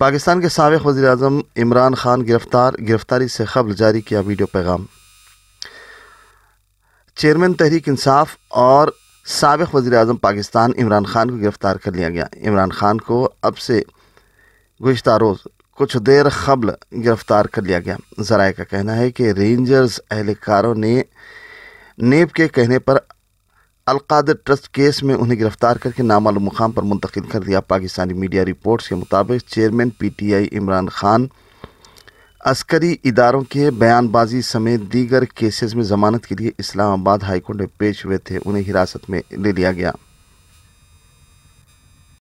पाकिस्तान के सबक वज़ी अजम इमरान खान गिरफ़्तार गिरफ़्तारी से कबल जारी किया वीडियो पैगाम चेयरमैन तहरीक इंसाफ और सबक वज़ी अजम पाकिस्तान इमरान खान को गिरफ़्तार कर लिया गया इमरान खान को अब से गुज्त रोज़ कुछ देर कबल गिरफ़्तार कर लिया गया जराये का कहना है कि रेंजर्स एहलकारों ने नेब के कहने पर अलकादर ट्रस्ट केस में उन्हें गिरफ्तार करके नामालूम मुकाम पर मुंतकिल कर दिया पाकिस्तानी मीडिया रिपोर्ट्स के मुताबिक chairman P T I Imran Khan अस्करी इदारों के बयानबाजी समेत दीगर केसेस में जमानत के लिए इस्लामाबाद हाईकोर्ट में पेश हुए थे उन्हें हिरासत में ले लिया गया